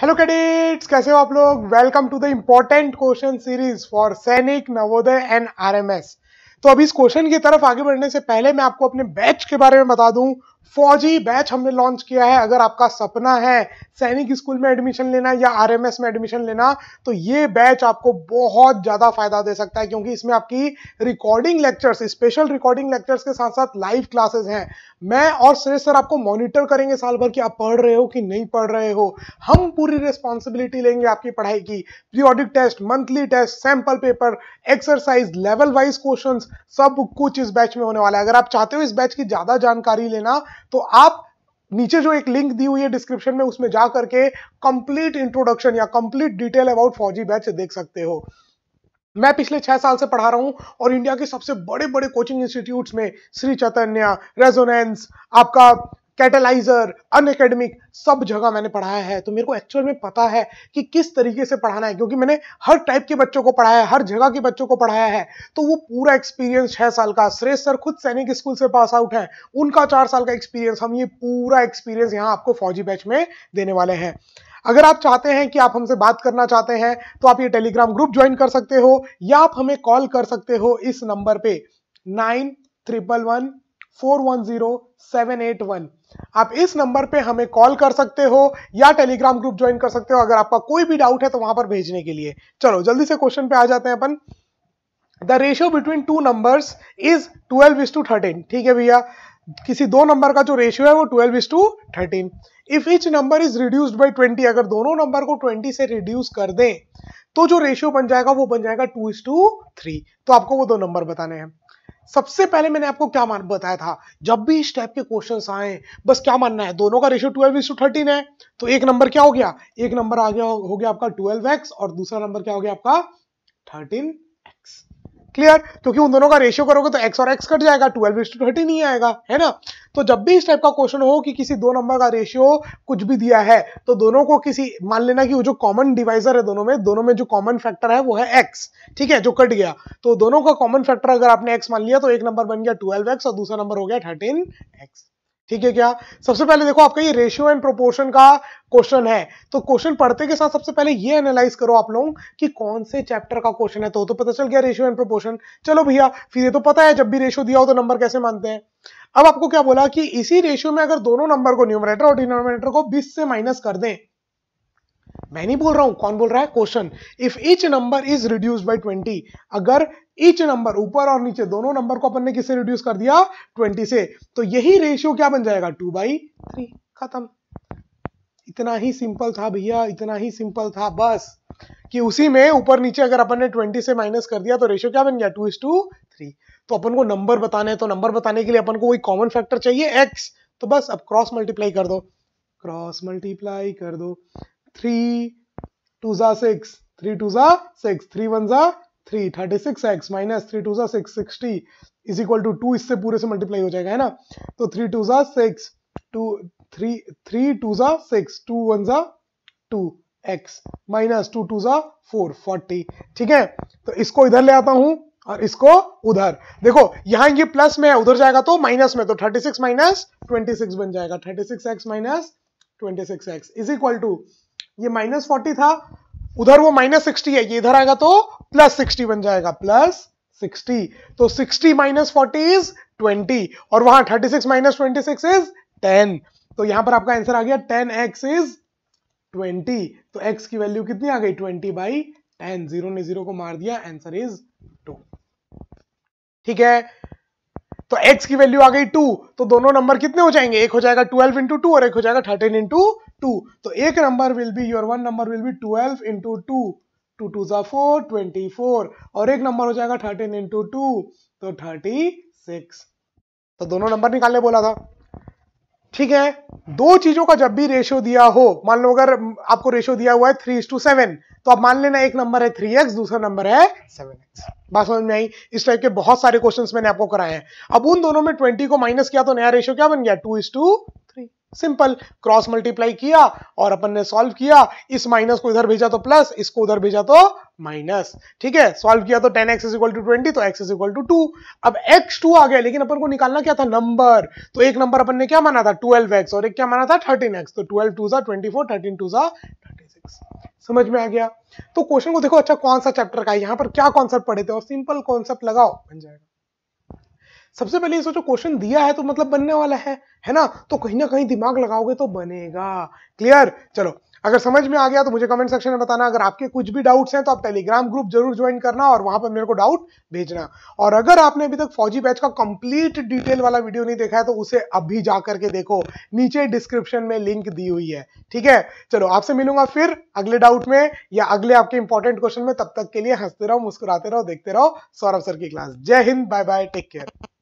hello cadets कैसे हो आप लोग welcome to the important question series for Sainik Navodaya and RMS तो अभी इस क्वेश्चन की तरफ आगे बढ़ने से पहले मैं आपको अपने बैच के बारे में बता दूं फौजी बैच हमने लॉन्च किया है अगर आपका सपना है सैनिक स्कूल में एडमिशन लेना या आरएमएस में एडमिशन लेना तो ये बैच आपको बहुत ज़्यादा फायदा दे सकता है क्योंकि इसमें आपकी recording lectures special recording lectures के साथ साथ लाइव क्लासेस हैं मैं और सुरेश सर आपको मॉनिटर करेंगे साल भर कि आप पढ़ रहे हो कि नहीं पढ़ रहे हो हम पूरी रिस्पॉन्सिबिलिटी लेंगे आपकी पढ़ाई की pre audit test monthly test sample paper exercise level wise question सब कुछ इस बैच में होने वाला है अगर आप चाहते हो इस बैच की ज़्यादा जानकारी लेना तो आप नीचे जो एक लिंक दी हुई है डिस्क्रिप्शन में उसमें जा करके कंप्लीट इंट्रोडक्शन या कंप्लीट डिटेल अबाउट फौजी बैच देख सकते हो मैं पिछले छह साल से पढ़ा रहा हूं और इंडिया के सबसे बड़े बड़े कोचिंग इंस्टीट्यूट्स में श्री चैतन्य रेजोनेंस आपका कैटेलाइजर अनएकेडमिक सब जगह मैंने पढ़ाया है तो मेरे को एक्चुअल में पता है कि किस तरीके से पढ़ाना है क्योंकि मैंने हर टाइप के बच्चों को पढ़ाया है हर जगह के बच्चों को पढ़ाया है तो वो पूरा एक्सपीरियंस छह साल का श्रेष्ठ सर खुद सैनिक स्कूल से पास आउट है उनका चार साल का एक्सपीरियंस हम ये पूरा एक्सपीरियंस यहाँ आपको फौजी बैच में देने वाले हैं अगर आप चाहते हैं कि आप हमसे बात करना चाहते हैं तो आप ये टेलीग्राम ग्रुप ज्वाइन कर सकते हो या आप हमें कॉल कर सकते हो इस नंबर पे nine triple one four one zero seven eight one आप इस नंबर पे हमें कॉल कर सकते हो या टेलीग्राम ग्रुप ज्वाइन कर सकते हो अगर आपका कोई भी डाउट है तो वहां पर भेजने के लिए चलो जल्दी से क्वेश्चन पे आ जाते हैं अपन the ratio between two numbers is twelve is to thirteen ठीक है भैया किसी दो नंबर का जो रेशियो है वो twelve is to thirteen if each number is reduced by twenty अगर दोनों नंबर को ट्वेंटी से रिड्यूस कर दें तो जो रेशियो बन जाएगा वो बन जाएगा टू इज टू थ्री तो आपको वो दो नंबर बताने हैं सबसे पहले मैंने आपको क्या मान बताया था जब भी इस टाइप के क्वेश्चन आए बस क्या मानना है दोनों का ratio twelve is to thirteen है तो एक नंबर क्या हो गया एक नंबर आ गया हो गया आपका ट्वेल्व एक्स और दूसरा नंबर क्या हो गया आपका थर्टीन क्लियर तो क्योंकि उन दोनों का रेशियो करोगे तो एक्स और एक्स कट जाएगा ट्वेल्व इंस टू आएगा है ना तो जब भी इस टाइप का क्वेश्चन हो कि किसी दो नंबर का रेशियो कुछ भी दिया है तो दोनों को किसी मान लेना कि वो जो कॉमन डिवाइजर है दोनों में दोनों में जो कॉमन फैक्टर है वो है एक्स ठीक है जो कट गया तो दोनों का कॉमन फैक्टर अगर आपने एक्स मान लिया तो एक नंबर बन गया ट्वेल्व और दूसरा नंबर हो गया थर्टीन एक्स ठीक है क्या सबसे पहले देखो आपका ये रेशियो एंड प्रोपोर्शन का क्वेश्चन है तो क्वेश्चन पढ़ते के साथ सबसे पहले ये एनालाइज करो आप लोग कि कौन से चैप्टर का क्वेश्चन है तो तो पता चल गया रेशियो एंड प्रोपोर्शन चलो भैया फिर ये तो पता है जब भी रेशियो दिया हो तो नंबर कैसे मानते हैं अब आपको क्या बोला कि इसी रेशियो में अगर दोनों नंबर को न्यूमरेटर और डिनोमिनेटर को बीस से माइनस कर दें मैं नहीं बोल रहा हूं कौन बोल रहा है question if each number is reduce by twenty अगर ईच नंबर ऊपर और नीचे दोनों नंबर को अपन ने किससे रिड्यूस कर दिया ट्वेंटी से तो यही रेशियो क्या बन जाएगा टू बाई थ्री खत्म इतना ही सिंपल था भैया इतना ही सिंपल था बस कि उसी में ऊपर नीचे अगर अपन ने 20 से माइनस कर दिया तो रेशियो क्या बन गया टू इज टू थ्री तो अपन को नंबर बताने हैं तो नंबर बताने के लिए अपन को कोई कॉमन फैक्टर चाहिए एक्स तो बस अब क्रॉस मल्टीप्लाई कर दो क्रॉस मल्टीप्लाई कर दो 3 six three two 3 six three one 3 three thirty six x minus three two are six sixty is equal to two इससे पूरे से मल्टीप्लाई हो जाएगा है ना तो three two are six two three three two are six two one are two x minus two two जा four forty ठीक है तो इसको इधर ले आता हूं और इसको उधर देखो यहां ये प्लस में है उधर जाएगा तो माइनस में तो 36 सिक्स माइनस ट्वेंटी बन जाएगा 36x six x minus twenty six x is equal to ये माइनस फोर्टी था उधर वो माइनस सिक्सटी है ये इधर आएगा तो प्लस सिक्सटी बन जाएगा प्लस सिक्सटी तो sixty minus forty is twenty और वहां thirty six minus twenty six is ten तो यहां पर आपका आंसर आ गया टेन एक्स इज ट्वेंटी तो एक्स की वैल्यू कितनी आ गई ट्वेंटी बाई टेन जीरो ने जीरो को मार दिया आंसर इज टू ठीक है तो x की वैल्यू आ गई टू तो दोनों नंबर कितने हो जाएंगे एक हो जाएगा ट्वेल्व इंटू टू और एक हो जाएगा थर्टीन इंटू टू तो एक number will be your one number will be twelve into two two two जा फोर ट्वेंटी फोर और एक नंबर हो जाएगा थर्टीन इंटू टू तो थर्टी सिक्स तो दोनों नंबर निकालने बोला था ठीक है दो चीजों का जब भी रेशियो दिया हो मान लो अगर आपको रेशियो दिया हुआ है थ्री टू सेवन तो आप मान लेना एक नंबर है थ्री एक्स दूसरा नंबर है सेवन एक्स बात समझ में आई इस टाइप के बहुत सारे क्वेश्चंस मैंने आपको कराए हैं अब उन दोनों में ट्वेंटी को माइनस किया तो नया रेशियो क्या बन गया two is to simple cross multiply किया और अपन ने सॉल्व किया इस माइनस को इधर भेजा तो प्लस इसको उधर भेजा तो माइनस ठीक है सॉल्व किया तो ten x is equal to twenty तो x is equal to two अब एक्स टू आ गया लेकिन अपन को निकालना क्या था नंबर तो एक नंबर अपन ने क्या माना था ट्वेल्व एक्स और एक क्या माना था थर्टीन एक्स तो ट्वेल्व टू सा ट्वेंटी फोर थर्टीन टू सा थर्टी सिक्स समझ में आ गया तो क्वेश्चन को देखो अच्छा कौन सा चैप्टर का है यहां पर क्या कॉन्सेप्ट पढ़े थे और सिंपल कॉन्सेप्ट लगाओ बन जाएगा सबसे पहले सोचो क्वेश्चन दिया है तो मतलब बनने वाला है है ना तो कहीं ना कहीं दिमाग लगाओगे तो बनेगा क्लियर चलो अगर समझ में आ गया तो मुझे कमेंट सेक्शन में बताना अगर आपके कुछ भी डाउट्स हैं तो आप टेलीग्राम ग्रुप जरूर ज्वाइन करना और वहां पर मेरे को डाउट भेजना और अगर आपने अभी तक फौजी बैच का कंप्लीट डिटेल वाला वीडियो नहीं देखा है तो उसे अभी जा करके देखो नीचे डिस्क्रिप्शन में लिंक दी हुई है ठीक है चलो आपसे मिलूंगा फिर अगले डाउट में या अगले आपके इंपॉर्टेंट क्वेश्चन में तब तक के लिए हंसते रहो मुस्कुराते रहो देखते रहो सौरभ सर की क्लास जय हिंद बाय बाय टेक केयर